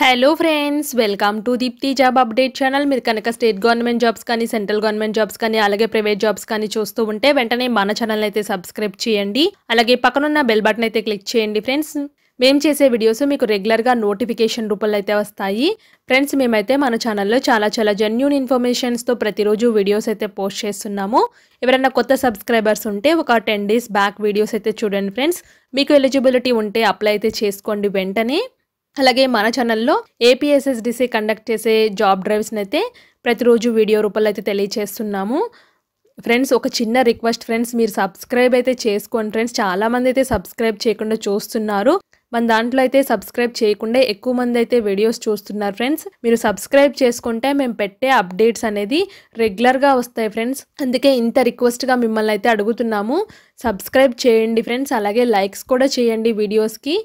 hello friends welcome to Deepthi job update channel మీరు కనుక state government jobs కానీ central government jobs కానీ అలాగే ప్రైవేట్ జాబ్స్ కానీ చూస్తూ ఉంటే వెంటనే మన ఛానల్ అయితే సబ్స్క్రైబ్ చేయండి అలాగే పక్కనున్న బెల్ బటన్ అయితే క్లిక్ చేయండి ఫ్రెండ్స్ మేము చేసే వీడియోస్ మీకు రెగ్యులర్గా నోటిఫికేషన్ రూపంలో అయితే వస్తాయి ఫ్రెండ్స్ మేమైతే మన ఛానల్లో చాలా చాలా జెన్యున్ ఇన్ఫర్మేషన్స్తో ప్రతిరోజు వీడియోస్ అయితే పోస్ట్ చేస్తున్నాము ఎవరైనా కొత్త సబ్స్క్రైబర్స్ ఉంటే ఒక టెన్ డేస్ బ్యాక్ వీడియోస్ అయితే చూడండి ఫ్రెండ్స్ మీకు ఎలిజిబిలిటీ ఉంటే అప్లై అయితే చేసుకోండి వెంటనే అలాగే మన ఛానల్లో ఏపీఎస్ఎస్డిసి కండక్ట్ చేసే జాబ్ డ్రైవ్స్ని అయితే ప్రతిరోజు వీడియో రూపంలో అయితే తెలియచేస్తున్నాము ఫ్రెండ్స్ ఒక చిన్న రిక్వెస్ట్ ఫ్రెండ్స్ మీరు సబ్స్క్రైబ్ అయితే చేసుకోండి ఫ్రెండ్స్ చాలామంది అయితే సబ్స్క్రైబ్ చేయకుండా చూస్తున్నారు మన దాంట్లో అయితే సబ్స్క్రైబ్ చేయకుండా ఎక్కువ మంది అయితే వీడియోస్ చూస్తున్నారు ఫ్రెండ్స్ మీరు సబ్స్క్రైబ్ చేసుకుంటే మేము పెట్టే అప్డేట్స్ అనేది రెగ్యులర్గా వస్తాయి ఫ్రెండ్స్ అందుకే ఇంత రిక్వెస్ట్గా మిమ్మల్ని అయితే అడుగుతున్నాము సబ్స్క్రైబ్ చేయండి ఫ్రెండ్స్ అలాగే లైక్స్ కూడా చేయండి వీడియోస్కి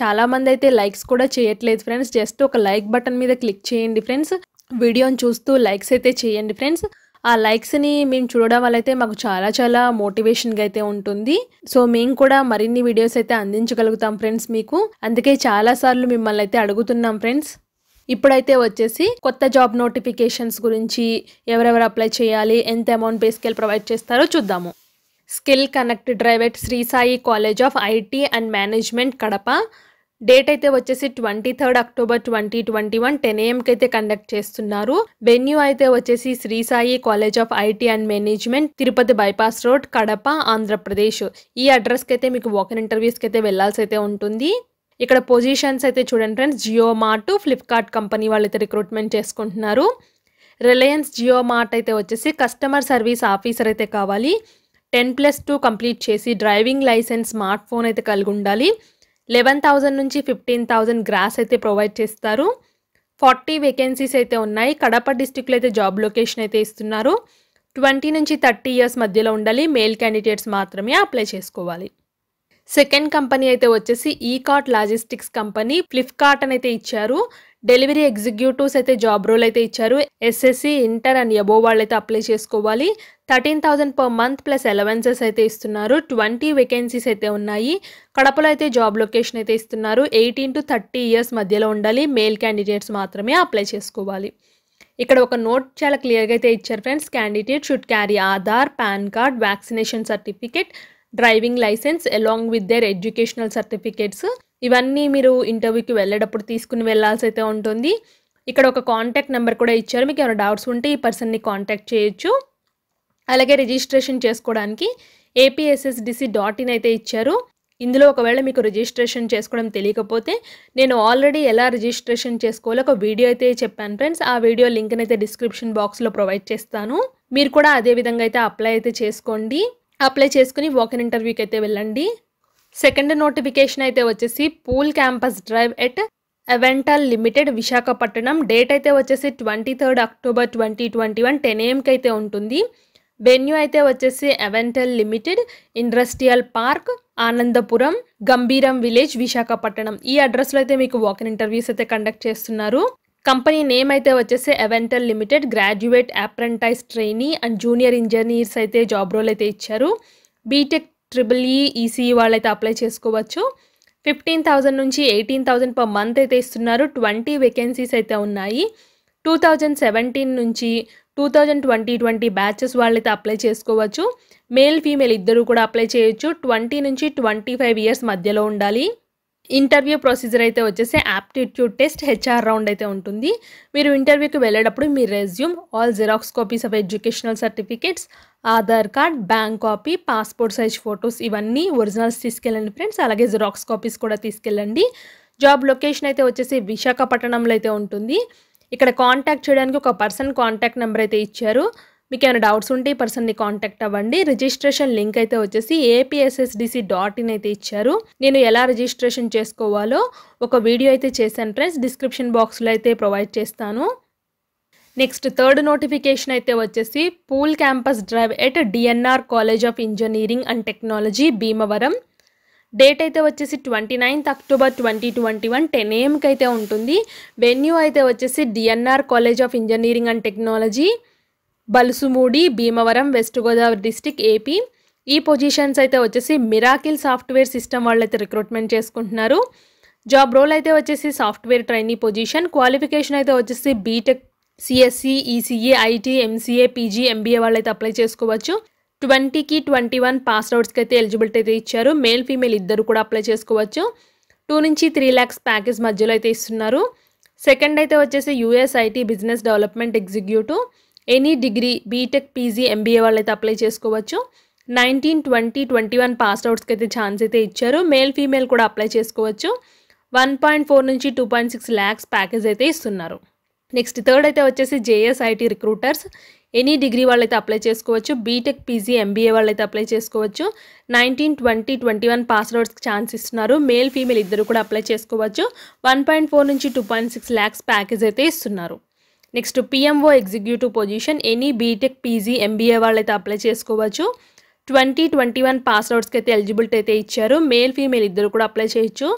చాలామంది అయితే లైక్స్ కూడా చేయట్లేదు ఫ్రెండ్స్ జస్ట్ ఒక లైక్ బటన్ మీద క్లిక్ చేయండి ఫ్రెండ్స్ వీడియోని చూస్తూ లైక్స్ అయితే చేయండి ఫ్రెండ్స్ ఆ లైక్స్ని మేము చూడడం వల్ల అయితే మాకు చాలా చాలా మోటివేషన్గా అయితే ఉంటుంది సో మేము కూడా మరిన్ని వీడియోస్ అయితే అందించగలుగుతాం ఫ్రెండ్స్ మీకు అందుకే చాలాసార్లు మిమ్మల్ని అయితే అడుగుతున్నాం ఫ్రెండ్స్ ఇప్పుడైతే వచ్చేసి కొత్త జాబ్ నోటిఫికేషన్స్ గురించి ఎవరెవరు అప్లై చేయాలి ఎంత అమౌంట్ బే స్కేల్ ప్రొవైడ్ చేస్తారో చూద్దాము skill connect drive Sri Sai Shri Sai college of IT and management Kadapa date అయితే వచ్చేసి twenty third October twenty twenty one ten ఏఎంకి అయితే కండక్ట్ చేస్తున్నారు వెన్యూ అయితే వచ్చేసి Shri Sai college of IT and management Tirupati bypass road Kadapa Andhra Pradesh ఈ అడ్రస్కి అయితే మీకు వాకన్ ఇంటర్వ్యూస్కి అయితే వెళ్లాల్సి అయితే ఉంటుంది ఇక్కడ పొజిషన్స్ అయితే చూడండి friends Jio Mart Flipkart company వాళ్ళైతే రిక్రూట్మెంట్ చేసుకుంటున్నారు రిలయన్స్ జియో మార్ట్ అయితే వచ్చేసి కస్టమర్ సర్వీస్ ఆఫీసర్ అయితే కావాలి టెన్ ప్లస్ టూ కంప్లీట్ చేసి డ్రైవింగ్ లైసెన్స్ స్మార్ట్ ఫోన్ అయితే కలిగి ఉండాలి లెవెన్ థౌజండ్ నుంచి ఫిఫ్టీన్ థౌజండ్ గ్రాస్ అయితే ప్రొవైడ్ చేస్తారు ఫార్టీ వేకెన్సీస్ అయితే ఉన్నాయి కడప డిస్టిక్లో అయితే జాబ్ లొకేషన్ అయితే ఇస్తున్నారు ట్వంటీ నుంచి థర్టీ ఇయర్స్ మధ్యలో ఉండాలి మేల్ క్యాండిడేట్స్ మాత్రమే అప్లై చేసుకోవాలి సెకండ్ కంపెనీ అయితే వచ్చేసి కార్ట్ లాజిస్టిక్స్ కంపెనీ ఫ్లిప్కార్ట్ అని అయితే ఇచ్చారు డెలివరీ ఎగ్జిక్యూటివ్స్ అయితే జాబ్ రోల్ అయితే ఇచ్చారు ఎస్ఎస్సి ఇంటర్ అండ్ ఎబో వాళ్ళైతే అప్లై చేసుకోవాలి thirteen thousand per month plus allowances అయితే ఇస్తున్నారు ట్వంటీ వేకెన్సీస్ అయితే ఉన్నాయి కడపలో అయితే జాబ్ లొకేషన్ అయితే ఇస్తున్నారు ఎయిటీన్ టు థర్టీ ఇయర్స్ మధ్యలో ఉండాలి మేల్ క్యాండిడేట్స్ మాత్రమే అప్లై చేసుకోవాలి ఇక్కడ ఒక నోట్ చాలా క్లియర్గా అయితే ఇచ్చారు friends candidate should carry Aadhaar PAN card vaccination certificate driving licence along with their educational certificates ఇవన్నీ మీరు ఇంటర్వ్యూకి వెళ్ళేటప్పుడు తీసుకుని వెళ్ళాల్సి అయితే ఉంటుంది ఇక్కడ ఒక కాంటాక్ట్ నెంబర్ కూడా ఇచ్చారు మీకు ఏమైనా డౌట్స్ ఉంటే ఈ పర్సన్ని కాంటాక్ట్ చేయొచ్చు అలాగే రిజిస్ట్రేషన్ చేసుకోవడానికి ఏపీఎస్ఎస్డిసి డాట్ ఇన్ అయితే ఇచ్చారు ఇందులో ఒకవేళ మీకు రిజిస్ట్రేషన్ చేసుకోవడం తెలియకపోతే నేను ఆల్రెడీ ఎలా రిజిస్ట్రేషన్ చేసుకోవాలో ఒక వీడియో అయితే చెప్పాను ఫ్రెండ్స్ ఆ వీడియో లింక్ని అయితే డిస్క్రిప్షన్ బాక్స్లో ప్రొవైడ్ చేస్తాను మీరు కూడా అదే విధంగా అయితే అప్లై అయితే చేసుకోండి అప్లై చేసుకుని వాకిన్ ఇంటర్వ్యూకి అయితే వెళ్ళండి సెకండ్ నోటిఫికేషన్ అయితే వచ్చేసి pool campus drive at Aventel limited Visakhapatnam date అయితే వచ్చేసి twenty third October twenty twenty one ten ఏఎంకి అయితే ఉంటుంది వెన్యూ అయితే వచ్చేసి Aventel limited industrial park Anandapuram Gambheeram village Visakhapatnam ఈ అడ్రస్లో అయితే మీకు వాకింగ్ ఇంటర్వ్యూస్ అయితే కండక్ట్ చేస్తున్నారు కంపెనీ నేమ్ అయితే వచ్చేసి Aventel limited graduate apprentice trainee and junior engineers అయితే జాబ్ రోల్ అయితే ఇచ్చారు బీటెక్ ట్రిపుల్ ఈ ఈసీఈ వాళ్ళైతే అప్లై చేసుకోవచ్చు ఫిఫ్టీన్ థౌజండ్ నుంచి ఎయిటీన్ థౌజండ్ పర్ మంత్ అయితే ఇస్తున్నారు ట్వంటీ వేకెన్సీస్ అయితే ఉన్నాయి టూ థౌజండ్ సెవెంటీన్ నుంచి two thousand twenty twenty batches వాళ్ళైతే అప్లై చేసుకోవచ్చు మేల్ ఫీమేల్ ఇద్దరు కూడా అప్లై చేయొచ్చు ట్వంటీ నుంచి ట్వంటీ ఫైవ్ ఇయర్స్ మధ్యలో ఉండాలి ఇంటర్వ్యూ ప్రొసీజర్ అయితే వచ్చేసి యాప్టిట్యూడ్ టెస్ట్ హెచ్ఆర్ రౌండ్ అయితే ఉంటుంది మీరు ఇంటర్వ్యూకి వెళ్ళేటప్పుడు మీ resume all xerox copies of educational certificates Aadhaar card bank copy passport size photos ఇవన్నీ ఒరిజినల్స్ తీసుకెళ్ళండి ఫ్రెండ్స్ అలాగే జిరాక్స్ కాపీస్ కూడా తీసుకెళ్ళండి జాబ్ లొకేషన్ అయితే వచ్చేసి విశాఖపట్నంలో అయితే ఉంటుంది ఇక్కడ కాంటాక్ట్ చేయడానికి ఒక పర్సన్ కాంటాక్ట్ నెంబర్ అయితే ఇచ్చారు మీకు ఏమైనా డౌట్స్ ఉంటే ఈ పర్సన్ని కాంటాక్ట్ అవ్వండి రిజిస్ట్రేషన్ లింక్ అయితే వచ్చేసి ఏపీఎస్ఎస్డిసి డాట్ ఇన్ అయితే ఇచ్చారు నేను ఎలా రిజిస్ట్రేషన్ చేసుకోవాలో ఒక వీడియో అయితే చేశాను ఫ్రెండ్స్ డిస్క్రిప్షన్ బాక్స్లో అయితే ప్రొవైడ్ చేస్తాను నెక్స్ట్ థర్డ్ నోటిఫికేషన్ అయితే వచ్చేసి pool campus drive at DNR college of engineering and technology Bhimavaram date అయితే వచ్చేసి twenty ninth October twenty twenty one ten ఏఎంకి అయితే ఉంటుంది వెన్యూ అయితే వచ్చేసి DNR college of engineering and technology Balusumudi Bhimavaram west Godavari district AP ఈ పొజిషన్స్ అయితే వచ్చేసి మిరాకిల్ సాఫ్ట్వేర్ సిస్టమ్ వాళ్ళైతే రిక్రూట్మెంట్ చేసుకుంటున్నారు జాబ్ రోల్ అయితే వచ్చేసి సాఫ్ట్వేర్ ట్రైనీ పొజిషన్ క్వాలిఫికేషన్ అయితే వచ్చేసి BTech CSC ECA IT MCA PG MBA వాళ్ళైతే అప్లై చేసుకోవచ్చు ట్వంటీకి ట్వంటీ వన్ పాస్ అవుట్స్కి అయితే ఎలిజిబిలిటీ అయితే ఇచ్చారు మేల్ ఫీమేల్ ఇద్దరు కూడా అప్లై చేసుకోవచ్చు టూ నుంచి త్రీ ల్యాక్స్ ప్యాకేజ్ మధ్యలో అయితే ఇస్తున్నారు సెకండ్ అయితే వచ్చేసి USIT business development executive any degree BTech PG MBA వాళ్ళైతే అప్లై చేసుకోవచ్చు nineteen twenty twenty one pass అవుట్స్కి అయితే ఛాన్స్ అయితే ఇచ్చారు మేల్ ఫీమేల్ కూడా అప్లై చేసుకోవచ్చు వన్ పాయింట్ ఫోర్ నుంచి two point six lakhs package అయితే ఇస్తున్నారు నెక్స్ట్ థర్డ్ అయితే వచ్చేసి జేఎస్ఐటీ రిక్రూటర్స్ ఎనీ డిగ్రీ వాళ్ళైతే అప్లై చేసుకోవచ్చు బీటెక్ పీజీ ఎంబీఏ వాళ్ళైతే అప్లై చేసుకోవచ్చు nineteen twenty twenty one pass అవుట్స్కి ఛాన్స్ ఇస్తున్నారు మేల్ ఫీమేల్ ఇద్దరు కూడా అప్లై చేసుకోవచ్చు వన్ పాయింట్ ఫోర్ నుంచి two point six lakhs package అయితే ఇస్తున్నారు next PMO executive position any BTech PG MBA వాళ్ళైతే అప్లై చేసుకోవచ్చు ట్వంటీ ట్వంటీ వన్ పాస్ అవుట్స్కి అయితే ఎలిజిబిలిటీ అయితే ఇచ్చారు మేల్ ఫీమేల్ ఇద్దరు కూడా అప్లై చేయొచ్చు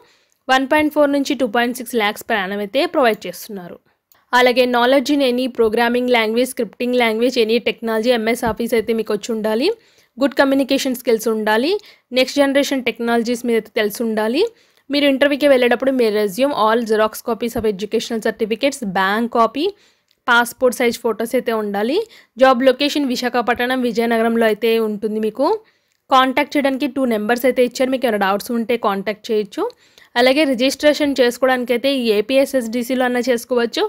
వన్ పాయింట్ ఫోర్ నుంచి టూ పాయింట్ సిక్స్ ల్యాక్స్ ప్రయాణం అయితే ప్రొవైడ్ చేస్తున్నారు అలాగే knowledge in any programming language scripting language any technology MS office అయితే మీకు వచ్చి ఉండాలి గుడ్ కమ్యూనికేషన్ స్కిల్స్ ఉండాలి నెక్స్ట్ జనరేషన్ టెక్నాలజీస్ మీద అయితే తెలిసి ఉండాలి మీరు ఇంటర్వ్యూకి వెళ్ళేటప్పుడు మీ resume all xerox copies of educational certificates bank copy passport size photos అయితే ఉండాలి జాబ్ లొకేషన్ విశాఖపట్నం విజయనగరంలో అయితే ఉంటుంది మీకు కాంటాక్ట్ చేయడానికి టూ నెంబర్స్ అయితే ఇచ్చారు మీకు ఏమైనా డౌట్స్ ఉంటే కాంటాక్ట్ చేయొచ్చు అలాగే రిజిస్ట్రేషన్ చేసుకోవడానికి అయితే ఏపీఎస్ఎస్డిసిలో అన్న చేసుకోవచ్చు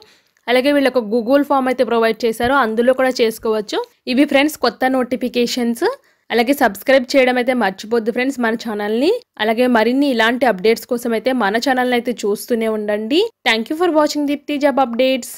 అలాగే వీళ్ళకు గూగుల్ ఫామ్ అయితే ప్రొవైడ్ చేశారు అందులో కూడా చేసుకోవచ్చు ఇవి ఫ్రెండ్స్ కొత్త నోటిఫికేషన్స్ అలాగే సబ్స్క్రైబ్ చేయడం అయితే మర్చిపోద్దు ఫ్రెండ్స్ మన ఛానల్ని అలాగే మరిన్ని ఇలాంటి అప్డేట్స్ కోసం అయితే మన ఛానల్ని అయితే చూస్తూనే ఉండండి thank for watching Deepti job updates